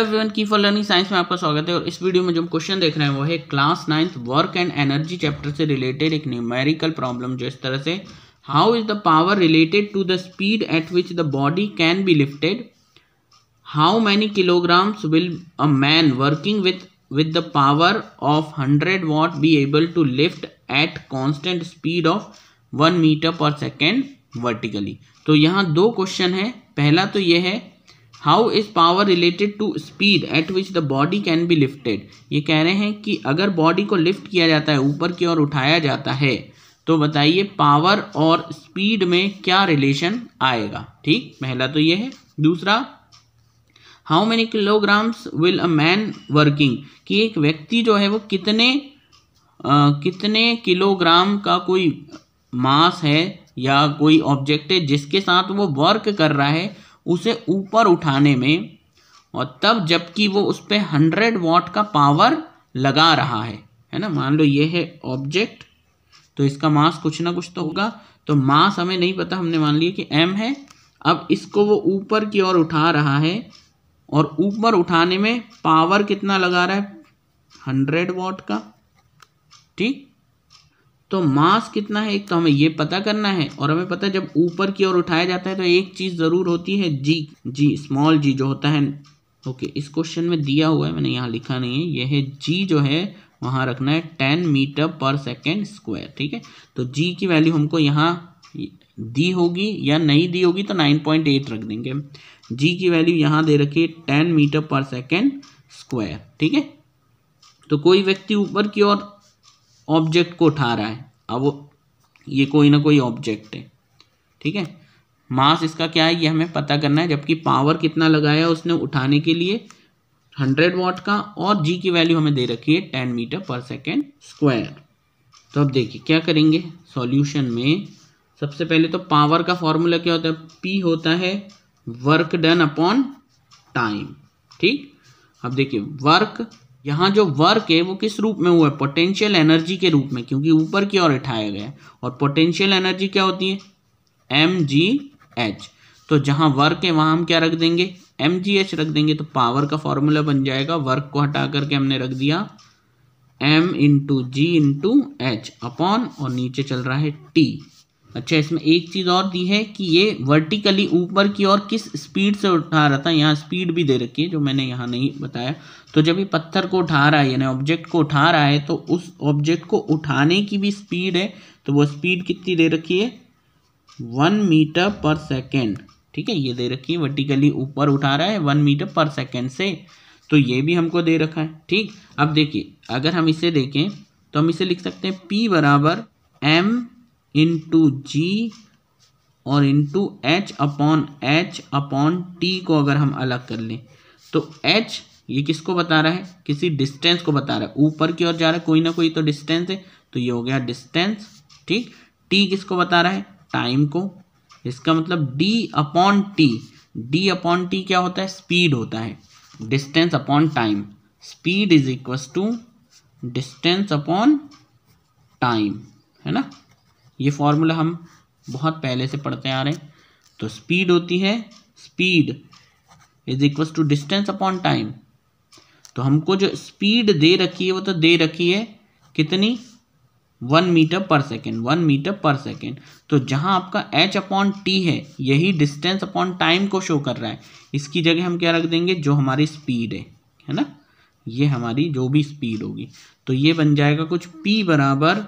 everyone की for learning science में आपका स्वागत है और इस वीडियो में जो हम क्वेश्चन देख रहे हैं वो है class ninth work and energy chapter से रिलेटेड एक न्यूमेरिकल प्रॉब्लम जो इस तरह से how is the power related to the speed at which the body can be lifted how many kilograms will a man working with with the power of hundred watt be able to lift at constant speed of one metre per second vertically तो यहाँ दो question है पहला तो ये है how is power related to speed at which the body can be lifted ये कह रहे हैं कि अगर बॉडी को लिफ्ट किया जाता है ऊपर की ओर उठाया जाता है तो बताइए पावर और स्पीड में क्या रिलेशन आएगा ठीक पहला तो ये है दूसरा how many kilograms will a man working कि एक व्यक्ति जो है वो कितने आ, कितने किलोग्राम का कोई मास है या कोई ऑब्जेक्ट है जिसके साथ वो वर्क कर रहा है उसे ऊपर उठाने में और तब जबकि वो उस पर हंड्रेड वॉट का पावर लगा रहा है है ना मान लो ये है ऑब्जेक्ट तो इसका मास कुछ ना कुछ तो होगा तो मास हमें नहीं पता हमने मान लिया कि एम है अब इसको वो ऊपर की ओर उठा रहा है और ऊपर उठाने में पावर कितना लगा रहा है हंड्रेड वॉट का ठीक तो मास कितना है एक तो हमें ये पता करना है और हमें पता है जब ऊपर की ओर उठाया जाता है तो एक चीज़ ज़रूर होती है जी जी स्मॉल जी जो होता है ओके इस क्वेश्चन में दिया हुआ है मैंने यहाँ लिखा नहीं है यह है जी जो है वहाँ रखना है ten metre per second square ठीक है तो जी की वैल्यू हमको यहाँ दी होगी या नहीं दी होगी तो नाइन पॉइंट एट रख देंगे जी की वैल्यू यहाँ दे रखी है ten metre per second square ठीक है तो कोई व्यक्ति ऊपर की ओर ऑब्जेक्ट को उठा रहा है अब ये कोई ना कोई ऑब्जेक्ट है ठीक है मास इसका क्या है ये हमें पता करना है जबकि पावर कितना लगाया उसने उठाने के लिए हंड्रेड वॉट का और जी की वैल्यू हमें दे रखी है ten metre per second square तो अब देखिए क्या करेंगे सॉल्यूशन में सबसे पहले तो पावर का फॉर्मूला क्या होता है पी होता है वर्क डन अपॉन टाइम ठीक अब देखिए वर्क यहाँ जो वर्क है वो किस रूप में हुआ है पोटेंशियल एनर्जी के रूप में क्योंकि ऊपर की ओर उठाया गया है और पोटेंशियल एनर्जी क्या होती है एम जी एच तो जहाँ वर्क है वहाँ हम क्या रख देंगे एम जी एच रख देंगे तो पावर का फॉर्मूला बन जाएगा वर्क को हटा करके हमने रख दिया M into G into H upon और नीचे चल रहा है टी अच्छा इसमें एक चीज़ और दी है कि ये वर्टिकली ऊपर की ओर किस स्पीड से उठा रहा था यहाँ स्पीड भी दे रखी है जो मैंने यहाँ नहीं बताया तो जब ये पत्थर को उठा रहा है यानी ऑब्जेक्ट को उठा रहा है तो उस ऑब्जेक्ट को उठाने की भी स्पीड है तो वो स्पीड कितनी दे रखी है वन मीटर पर सेकेंड ठीक है ये दे रखी है वर्टिकली ऊपर उठा रहा है वन मीटर पर सेकेंड से तो ये भी हमको दे रखा है ठीक अब देखिए अगर हम इसे देखें तो हम इसे लिख सकते हैं पी बराबर एम इंटू जी और into H upon H upon T को अगर हम अलग कर लें तो एच ये किसको बता रहा है किसी डिस्टेंस को बता रहा है ऊपर की ओर जा रहा है कोई ना कोई तो डिस्टेंस है तो ये हो गया डिस्टेंस ठीक टी किसको बता रहा है टाइम को इसका मतलब D upon T D upon T क्या होता है स्पीड होता है distance upon time speed is equals to distance upon time है ना ये फॉर्मूला हम बहुत पहले से पढ़ते आ रहे हैं तो स्पीड होती है speed is equal to distance upon time तो हमको जो स्पीड दे रखी है वो तो दे रखी है कितनी one metre per second one metre per second तो जहाँ आपका एच अपॉन टी है यही डिस्टेंस अपॉन टाइम को शो कर रहा है इसकी जगह हम क्या रख देंगे जो हमारी स्पीड है है ना ये हमारी जो भी स्पीड होगी तो ये बन जाएगा कुछ पी बराबर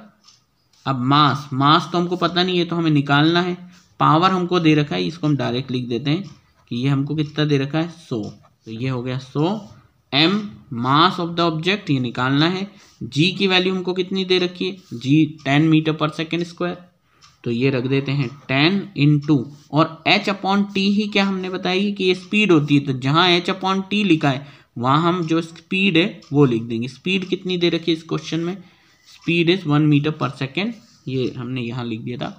अब मास मास तो हमको पता नहीं है तो हमें निकालना है पावर हमको दे रखा है इसको हम डायरेक्ट लिख देते हैं कि ये हमको कितना दे रखा है सो तो ये हो गया so M mass of the object ये निकालना है जी की वैल्यू हमको कितनी दे रखी है G ten metre per second square तो ये रख देते हैं टेन इन टू और एच अपॉन टी ही क्या हमने बताई कि ये स्पीड होती है तो जहाँ एच अपॉन टी लिखा है वहाँ हम जो स्पीड है वो लिख देंगे स्पीड कितनी दे रखी है इस क्वेश्चन में speed is one metre per second ये हमने यहाँ लिख दिया था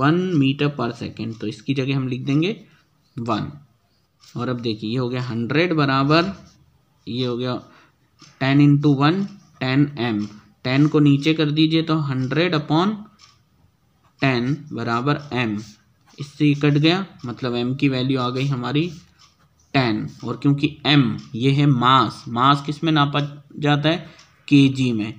वन मीटर पर सेकेंड तो इसकी जगह हम लिख देंगे वन और अब देखिए ये हो गया हंड्रेड बराबर ये हो गया ten into one ten M ten को नीचे कर दीजिए तो हंड्रेड अपॉन टेन बराबर एम इससे कट गया मतलब एम की वैल्यू आ गई हमारी टेन और क्योंकि एम ये है मास मास किस में नापा जाता है के में